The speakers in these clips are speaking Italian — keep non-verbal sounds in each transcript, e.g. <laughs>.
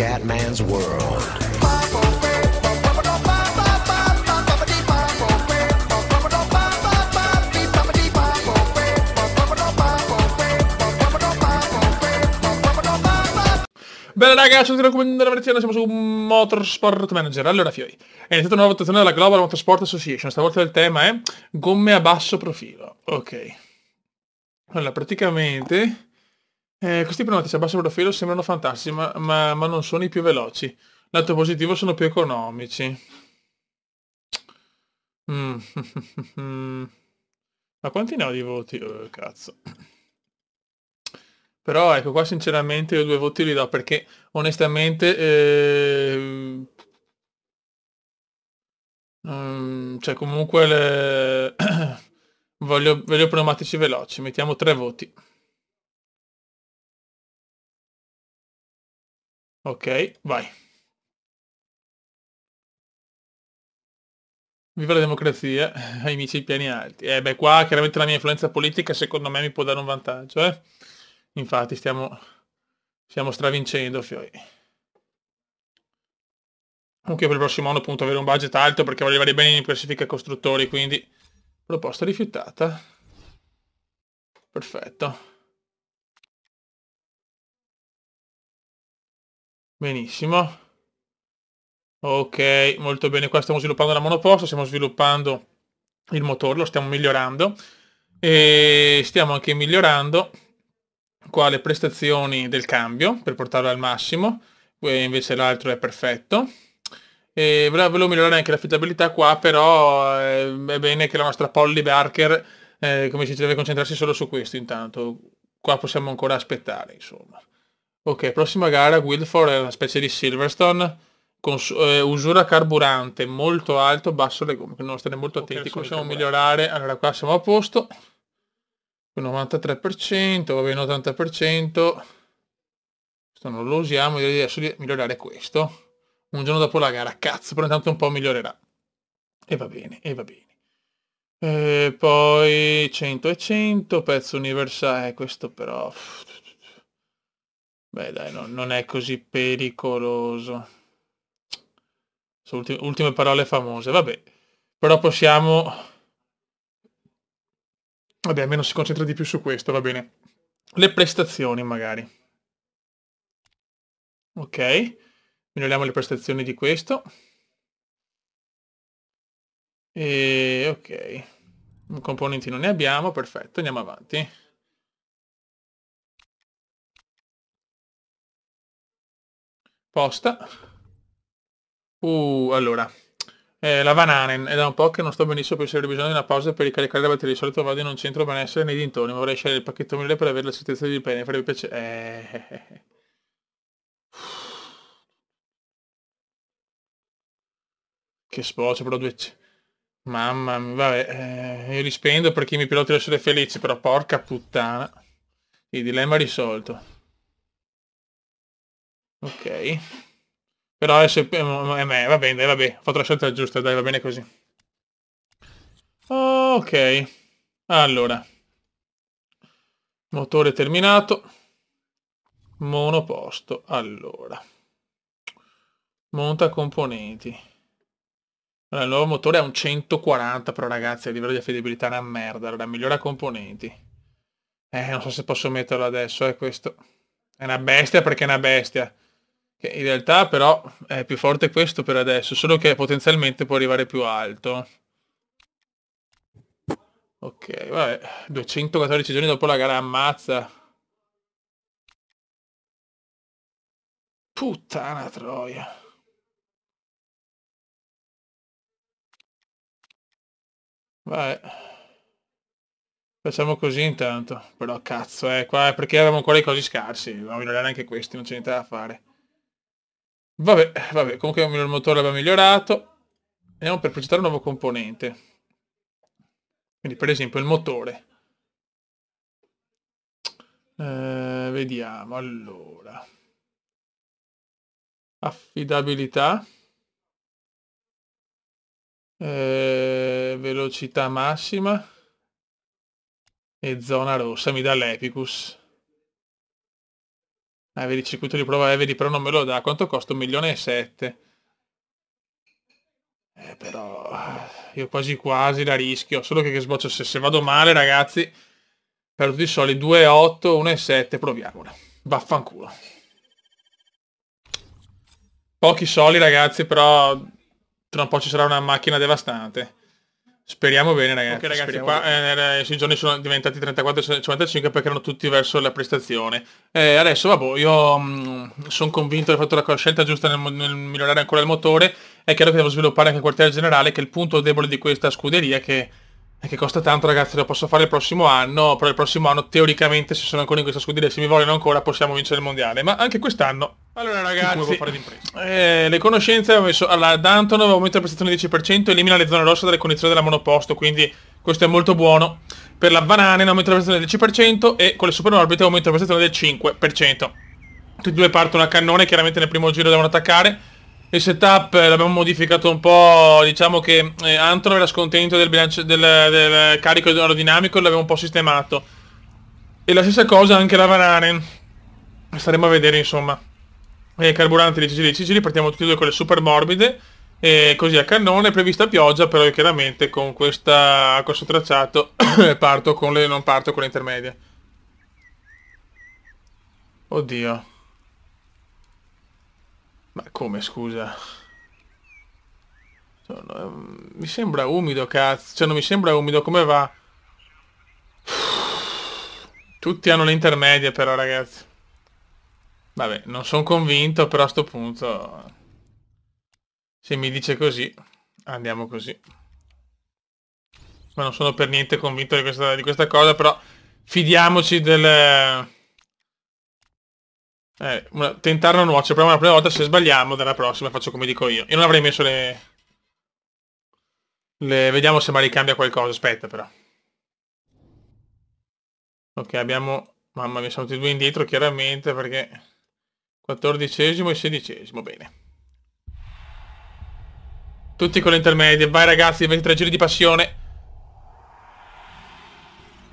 Scatman's World. Bene ragazzi, come siamo su Motorsport Manager. Allora Fiori, è iniziata una nuova votazione della Global Motorsport Association, stavolta il tema è gomme a basso profilo. Ok. Allora, praticamente eh, questi pneumatici a basso profilo sembrano fantastici, ma, ma, ma non sono i più veloci. Lato positivo sono più economici. Mm. <laughs> ma quanti ne ho di voti? Oh, cazzo. Però ecco qua sinceramente io due voti li do perché onestamente eh, um, cioè comunque le... <coughs> voglio, voglio pneumatici veloci, mettiamo tre voti. Ok, vai. Viva la democrazia, ai amici ai piani alti. Eh beh, qua chiaramente la mia influenza politica secondo me mi può dare un vantaggio, eh? Infatti stiamo, stiamo stravincendo, fiori. Anche per il prossimo anno appunto avere un budget alto perché voglio arrivare bene in classifica costruttori, quindi proposta rifiutata. Perfetto. Benissimo. Ok, molto bene. Qua stiamo sviluppando la monoposto, stiamo sviluppando il motore, lo stiamo migliorando. E stiamo anche migliorando qua le prestazioni del cambio per portarlo al massimo. E invece l'altro è perfetto. E volevo migliorare anche l'affidabilità qua, però eh, è bene che la nostra Polly Barker, eh, come si deve concentrarsi solo su questo intanto. Qua possiamo ancora aspettare, insomma. Ok, prossima gara Guildford è una specie di Silverstone con eh, usura carburante molto alto, basso le gomme, dobbiamo stare molto attenti, okay, possiamo migliorare. Allora qua siamo a posto, 93%, va bene 80%, questo non lo usiamo, direi adesso di migliorare questo. Un giorno dopo la gara, cazzo, però intanto un po' migliorerà. E va bene, e va bene. Eh, e poi 100 e 100, pezzo universale, questo però... Pff, Beh dai, no, non è così pericoloso. Ultime, ultime parole famose, vabbè. Però possiamo... Vabbè, almeno si concentra di più su questo, va bene. Le prestazioni magari. Ok, miglioriamo le prestazioni di questo. E ok, componenti non ne abbiamo, perfetto, andiamo avanti. Posta. Uh, allora. Eh, la Vananen, è da un po' che non sto benissimo, per essere bisogno di una pausa per ricaricare la batteria. Di solito vado in un centro benessere nei dintorni, vorrei scegliere il pacchetto migliore per avere la certezza di bene. Farebbe piacere... Eh, eh, eh, eh. Che sfocio, però due... Mamma mia, vabbè, eh, io rispendo spendo perché i miei piloti devono essere felici, però porca puttana. Il dilemma risolto. Ok. Però adesso è me, eh, va bene, dai, va bene, ho fatto la scelta giusta, dai, va bene così. Ok. Allora. Motore terminato. Monoposto. Allora. Monta componenti. Allora, il nuovo motore ha un 140, però ragazzi, a livello di affidabilità è una merda. Allora, migliora componenti. Eh, non so se posso metterlo adesso, è eh, questo. È una bestia perché è una bestia. Che in realtà però è più forte questo per adesso, solo che potenzialmente può arrivare più alto. Ok, vabbè, 214 giorni dopo la gara ammazza. Puttana troia. Vabbè. Facciamo così intanto. Però cazzo, eh, qua perché avevamo ancora i cosi scarsi. Dobbiamo migliorare anche questi, non c'è niente da fare. Vabbè, vabbè, comunque il motore l'aveva migliorato. Andiamo per progettare un nuovo componente. Quindi per esempio il motore. Eh, vediamo, allora. Affidabilità. Eh, velocità massima. E zona rossa, mi dà l'Epicus. Ah, vedi, circuito di prova, eh, vedi, però non me lo dà. Quanto costa? Un milione e sette. Eh, però io quasi quasi la rischio. Solo che, che sboccio, se, se vado male, ragazzi, per tutti i soldi, 2,8, 1,7, proviamola. Vaffanculo. Pochi soli, ragazzi, però tra un po' ci sarà una macchina devastante. Speriamo bene ragazzi, okay, ragazzi Speriamo qua eh, eh i giorni sono diventati 34 e 55 perché erano tutti verso la prestazione. Eh, adesso vabbè, io mm, sono convinto di aver fatto la scelta giusta nel, nel, migliorare ancora il motore, è chiaro che devo sviluppare anche il quartiere generale che è il punto debole di questa scuderia che e che costa tanto ragazzi, lo posso fare il prossimo anno, però il prossimo anno teoricamente se sono ancora in questa scuderia, se mi vogliono ancora possiamo vincere il mondiale, ma anche quest'anno. Allora ragazzi, eh, le conoscenze abbiamo messo, allora Danton aumenta la prestazione del 10%, elimina le zone rosse dalle condizioni della monoposto, quindi questo è molto buono. Per la banane aumenta la prestazione del 10% e con le superorbite aumenta la prestazione del 5%. Tutti e due partono a cannone, chiaramente nel primo giro devono attaccare il setup eh, l'abbiamo modificato un po', diciamo che eh, Antro era scontento del, bilancio, del, del carico aerodinamico e l'abbiamo un po' sistemato. E la stessa cosa anche la Varane. Staremo a vedere insomma. E carburante di Cicili Cicili, partiamo tutti e due con le super morbide. E così a cannone, prevista pioggia, però chiaramente con questa, questo tracciato <coughs> parto con le, non parto con le intermedie. Oddio. Ma come scusa? Ehm, mi sembra umido cazzo, cioè non mi sembra umido, come va? Tutti hanno le intermedie però ragazzi. Vabbè, non sono convinto, però a sto punto... Se mi dice così, andiamo così. Ma non sono per niente convinto di questa, di questa cosa, però fidiamoci del... Eh, una, tentare una nuoce, proviamo la prima volta, se sbagliamo dalla prossima faccio come dico io. Io non avrei messo le... le... Vediamo se magari cambia qualcosa, aspetta però. Ok, abbiamo... Mamma mia, sono tutti due indietro chiaramente perché... Quattordicesimo e sedicesimo, bene. Tutti con le intermedie, vai ragazzi, 23 giri di passione.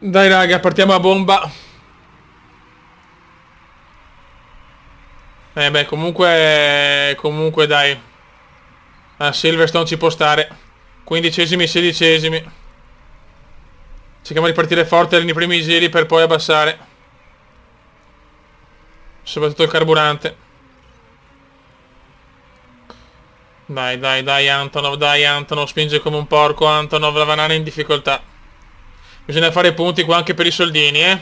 Dai raga, partiamo a bomba. Eh beh, comunque... Comunque dai. A Silverstone ci può stare. Quindicesimi, sedicesimi. Cerchiamo di partire forte nei primi giri per poi abbassare. Soprattutto il carburante. Dai, dai, dai Antonov, dai Antonov, spinge come un porco Antonov, la banana in difficoltà. Bisogna fare punti qua anche per i soldini, eh.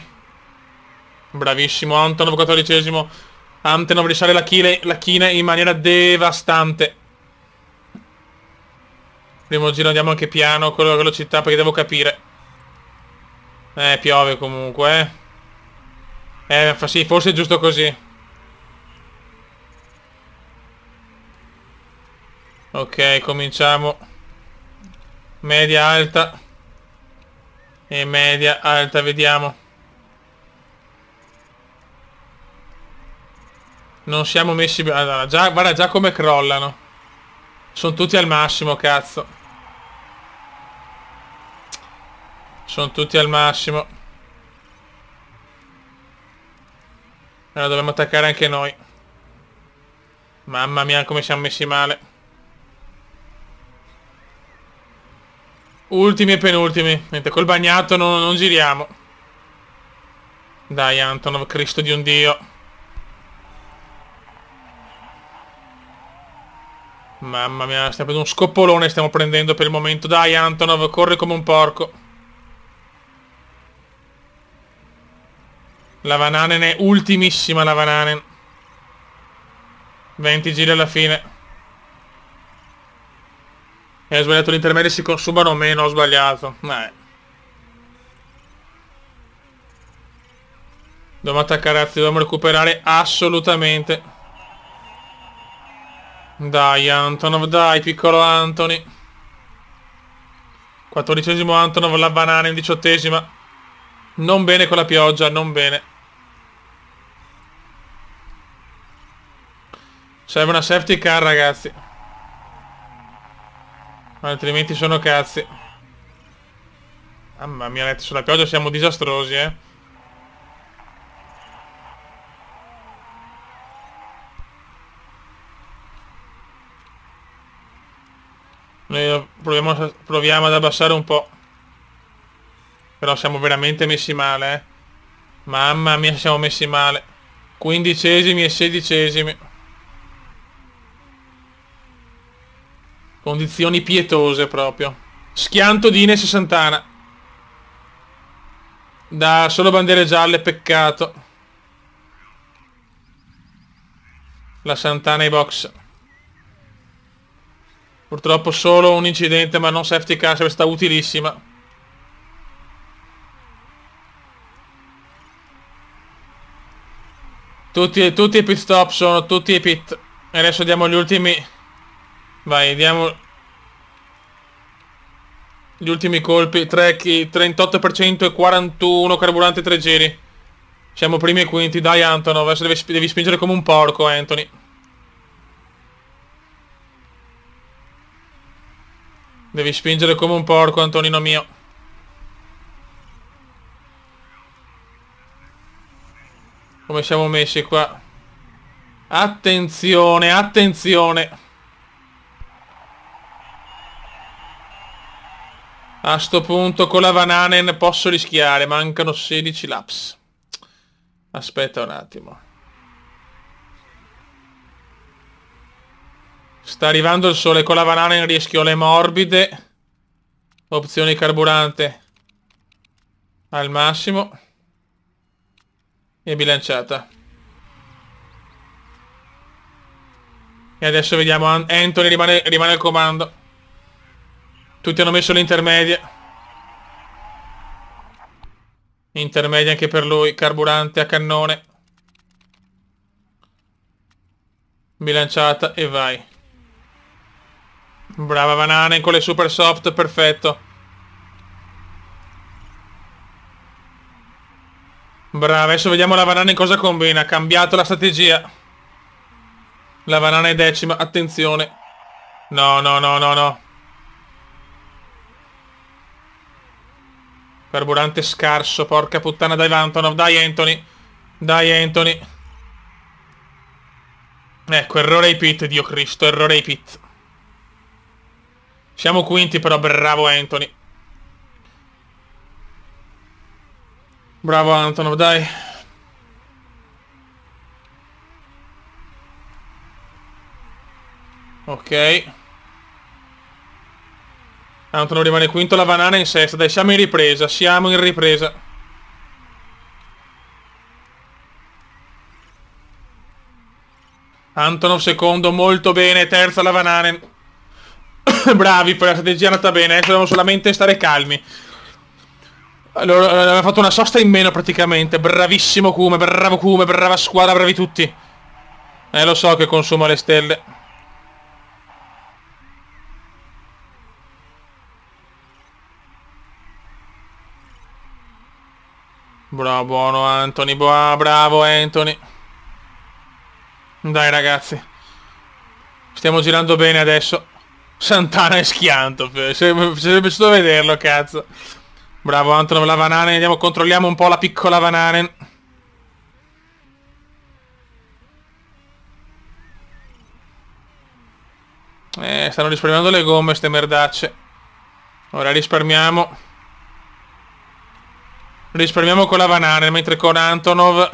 Bravissimo Antonov, quattordicesimo. Antenov risale la, chile, la china in maniera devastante. Primo giro andiamo anche piano con la velocità perché devo capire. Eh, piove comunque. Eh, eh sì, forse è giusto così. Ok, cominciamo. Media alta. E media alta, vediamo. Non siamo messi... Allora, già, guarda già come crollano. Sono tutti al massimo, cazzo. Sono tutti al massimo. Allora dobbiamo attaccare anche noi. Mamma mia, come siamo messi male. Ultimi e penultimi. Niente, col bagnato non, non giriamo. Dai, Antonov, Cristo di un Dio. Mamma mia, stiamo prendendo uno scoppolone, stiamo prendendo per il momento. Dai Antonov, corre come un porco. La Vananen è ultimissima la Vananen. 20 giri alla fine. E ho sbagliato l'intermedio, si consumano meno, ho sbagliato. Eh. Dobbiamo attaccare, dobbiamo recuperare assolutamente. Dai Antonov, dai piccolo Anthony. Quattordicesimo Antonov, la banana in diciottesima. Non bene con la pioggia, non bene. Serve una safety car ragazzi. Altrimenti sono cazzi. Mamma mia, sulla pioggia siamo disastrosi, eh. Noi proviamo, proviamo ad abbassare un po'. Però siamo veramente messi male, eh. Mamma mia, siamo messi male. Quindicesimi e sedicesimi. Condizioni pietose proprio. Schianto di Ines Santana. Da solo bandiere gialle, peccato. La Santana ai box. Purtroppo solo un incidente, ma non safety car, sarebbe stata utilissima. Tutti, tutti, i pit stop sono tutti i pit. E adesso diamo gli ultimi... Vai, diamo... Gli ultimi colpi. 3 kg, 38% e 41 carburante tre giri. Siamo primi e quinti. Dai Antonov, adesso devi, devi spingere come un porco, Anthony. Devi spingere come un porco, Antonino mio. Come siamo messi qua? Attenzione, attenzione. A sto punto con la Vananen posso rischiare, mancano 16 laps. Aspetta un attimo. Sta arrivando il sole con la banana in le morbide. Opzioni carburante al massimo. E bilanciata. E adesso vediamo Anthony rimane, rimane al comando. Tutti hanno messo l'intermedia. Intermedia anche per lui, carburante a cannone. Bilanciata e vai. Brava banana con le super soft, perfetto. Brava, adesso vediamo la Vananen cosa combina. Ha cambiato la strategia. La banana è decima, attenzione. No, no, no, no, no. Carburante scarso, porca puttana, dai Vantonov, dai Anthony. Dai Anthony. Ecco, errore ai pit, Dio Cristo, errore ai pit. Siamo quinti però, bravo Anthony. Bravo Antonov, dai. Ok. Antonov rimane quinto, la banana in sesta. Dai, siamo in ripresa, siamo in ripresa. Antonov secondo, molto bene, terza la Vananen. <coughs> Bravi, poi la strategia è andata bene, eh, dobbiamo solamente stare calmi. Allora, eh, abbiamo fatto una sosta in meno praticamente. Bravissimo Kume, bravo Kume, brava squadra, bravi tutti. Eh, lo so che consuma le stelle. Bravo, buono Anthony, Boa, ah, bravo Anthony. Dai ragazzi. Stiamo girando bene adesso. Santana è schianto, eh, sarebbe piaciuto vederlo, cazzo. Bravo Antonov Lavananen, andiamo, controlliamo un po' la piccola Vananen. Eh, stanno risparmiando le gomme ste merdacce. Ora risparmiamo. Risparmiamo con la Vananen, mentre con Antonov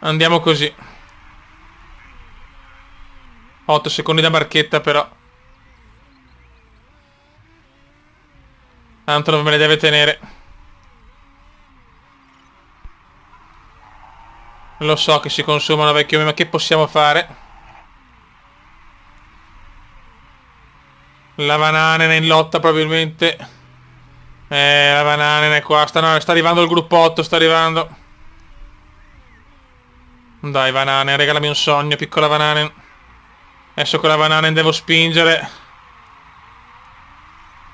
andiamo così. 8 secondi da marchetta però. Tanto non me le deve tenere. Lo so che si consumano vecchio mio, ma che possiamo fare? La Vananen è in lotta probabilmente. Eh, la Vananen è qua. Sta, no, sta arrivando il gruppotto, sta arrivando. Dai, Vananen, regalami un sogno, piccola Vananen. Adesso con la Vananen devo spingere.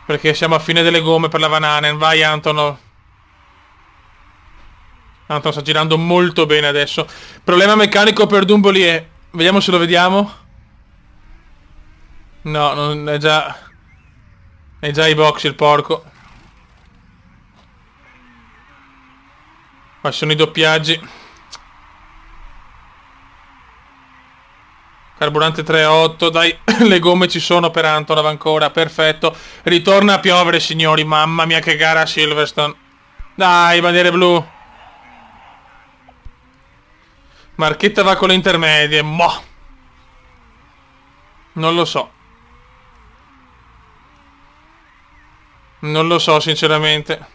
Perché siamo a fine delle gomme per la Vananen. Vai Antono. Antono sta girando molto bene adesso. Problema meccanico per Dumboli è... Vediamo se lo vediamo. No, non è già... È già i box il porco. Ma sono i doppiaggi. Carburante 3.8, dai, <coughs> le gomme ci sono per Antonov ancora, perfetto. Ritorna a piovere, signori, mamma mia che gara a Silverstone. Dai, bandiere blu. Marchetta va con le intermedie, boh. Non lo so. Non lo so, sinceramente.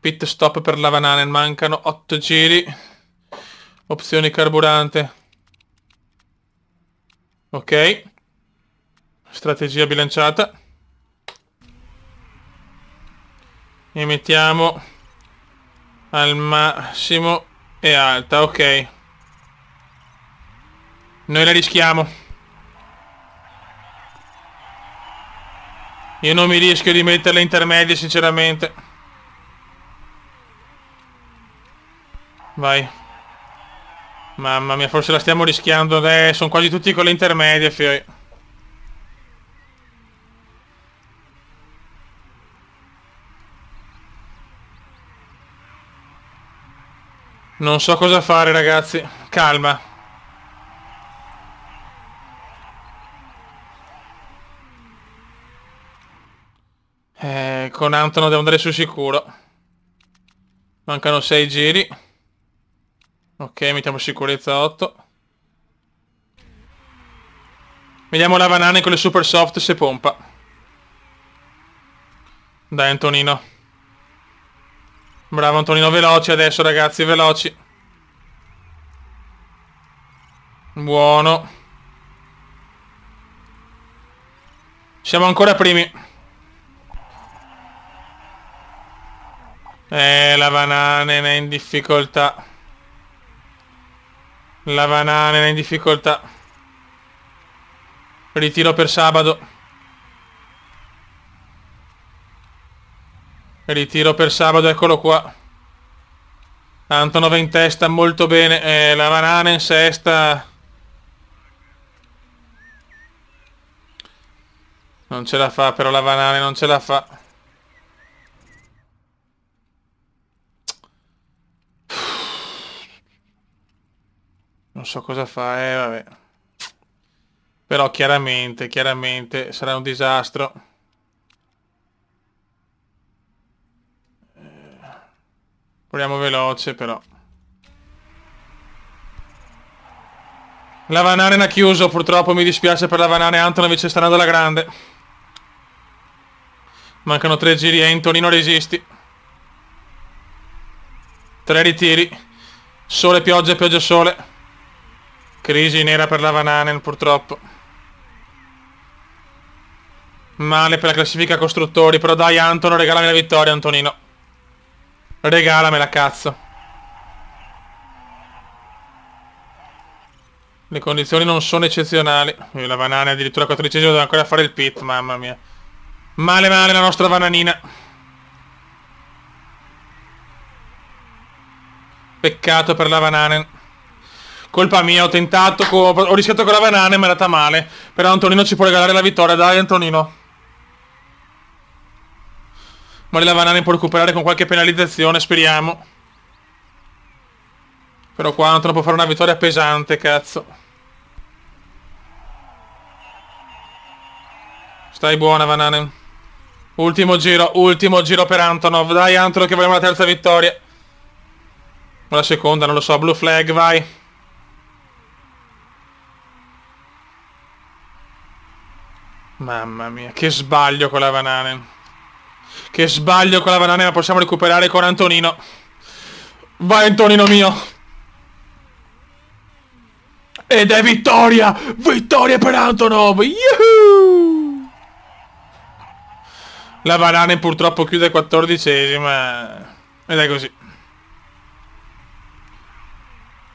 Pit stop per la Lavananen, mancano 8 giri. Opzioni carburante. Ok. Strategia bilanciata. E mettiamo al massimo e alta, ok. Noi la rischiamo. Io non mi rischio di metterla intermedia, sinceramente. Vai. Mamma mia, forse la stiamo rischiando adesso, sono quasi tutti con le intermedie, fioi. Non so cosa fare ragazzi, calma. Eh, con Antono devo andare su sicuro. Mancano 6 giri. Ok, mettiamo sicurezza 8. Vediamo la banana con le super soft se pompa. Dai Antonino. Bravo Antonino, veloci adesso ragazzi, veloci. Buono. Siamo ancora primi. Eh, la banana è in difficoltà. La banana è in difficoltà. Ritiro per sabato. Ritiro per sabato, eccolo qua. Antonov in testa, molto bene. Eh, la banana in sesta. Non ce la fa, però la banana non ce la fa. non so cosa fa, eh, vabbè. Però chiaramente, chiaramente sarà un disastro. Eh, proviamo veloce però. La Vanaren ha chiuso, purtroppo mi dispiace per la Vanaren, invece sta andando alla grande. Mancano tre giri, Anthony non resisti. Tre ritiri. Sole, pioggia, pioggia, sole. Crisi nera per la Vananen, purtroppo. Male per la classifica costruttori, però dai Antono, regalami la vittoria Antonino. Regalamela cazzo. Le condizioni non sono eccezionali. La banana è addirittura quattordicesima, deve ancora fare il pit, mamma mia. Male male la nostra Vananina. Peccato per la Vananen. Colpa mia, ho tentato, ho rischiato con la banana e mi è andata male. Però Antonino ci può regalare la vittoria, dai Antonino. Ma la banana può recuperare con qualche penalizzazione, speriamo. Però qua Antonio può fare una vittoria pesante, cazzo. Stai buona, Vanane. Ultimo giro, ultimo giro per Antonov. Dai, Antonov, che vogliamo la terza vittoria. O la seconda, non lo so. Blue flag, vai. Mamma mia, che sbaglio con la Vananen. Che sbaglio con la Vananen, la possiamo recuperare con Antonino. Vai Antonino mio! Ed è vittoria! Vittoria per Antonov! Yahoo! La Vananen purtroppo chiude quattordicesima. Eh. Ed è così.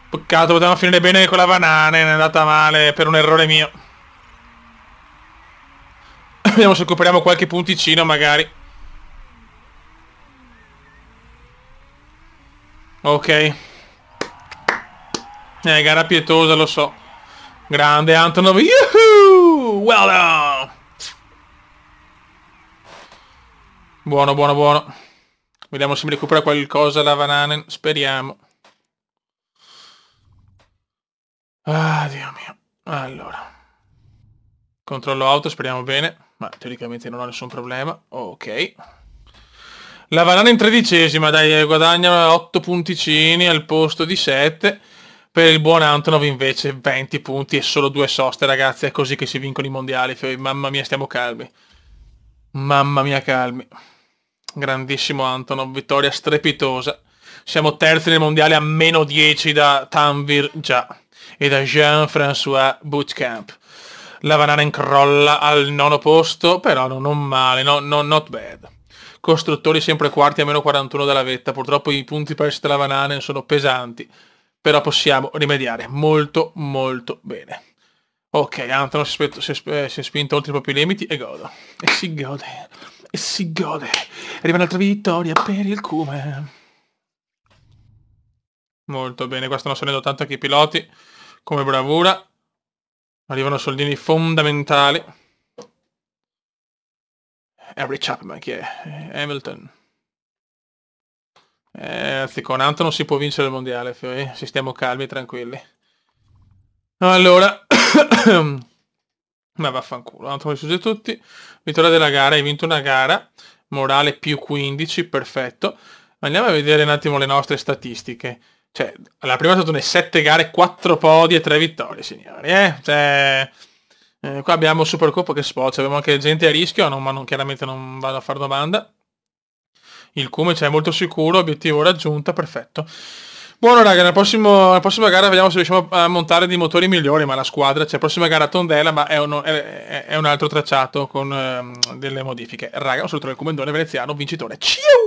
Peccato, potevamo finire bene con la Vananen, è andata male per un errore mio. Vediamo se recuperiamo qualche punticino magari. Ok. Eh, gara pietosa, lo so. Grande Antonov. Yuhu! Well done! Buono, buono, buono. Vediamo se mi recupera qualcosa la Vananen. Speriamo. Ah, Dio mio. Allora. Controllo auto, speriamo bene ma teoricamente non ho nessun problema. Ok. La Valana in tredicesima, dai, eh, guadagna 8 punticini al posto di 7. Per il buon Antonov invece 20 punti e solo due soste, ragazzi. È così che si vincono i mondiali. Mamma mia, stiamo calmi. Mamma mia, calmi. Grandissimo Antonov, vittoria strepitosa. Siamo terzi nel mondiale a meno 10 da Tanvir già e da Jean-François Bootcamp la Vananen crolla al nono posto, però no, non male, no, no, not bad. Costruttori sempre quarti a meno 41 dalla vetta, purtroppo i punti persi dalla Vananen sono pesanti, però possiamo rimediare molto molto bene. Ok, Anton si, si, si, è spinto oltre i propri limiti e godo. E si gode. E si gode. Arriva un'altra vittoria per il Cume. Molto bene, questo è una tanto anche i piloti come bravura Arrivano soldini fondamentali. Harry Chapman, chi è? Hamilton. Eh, anzi, con Anto non si può vincere il mondiale, Fioi. Si stiamo calmi, tranquilli. Allora... <coughs> Ma vaffanculo, Anto come sugge tutti. Vittoria della gara, hai vinto una gara. Morale più 15, perfetto. Andiamo a vedere un attimo le nostre statistiche. Cioè, la prima è sono sette gare, quattro podi e tre vittorie, signori. Eh? Cioè, eh, qua abbiamo Supercoppa che sfocia, abbiamo anche gente a rischio, non, ma non, chiaramente non vado a far domanda. Il Cume c'è cioè, molto sicuro, obiettivo raggiunto, perfetto. Buono raga, nella prossima, nella prossima, gara vediamo se riusciamo a montare dei motori migliori, ma la squadra, c'è cioè, la prossima gara a Tondela, ma è, uno, è, è un altro tracciato con ehm, delle modifiche. Raga, un saluto del Comendone veneziano, vincitore. Ciao!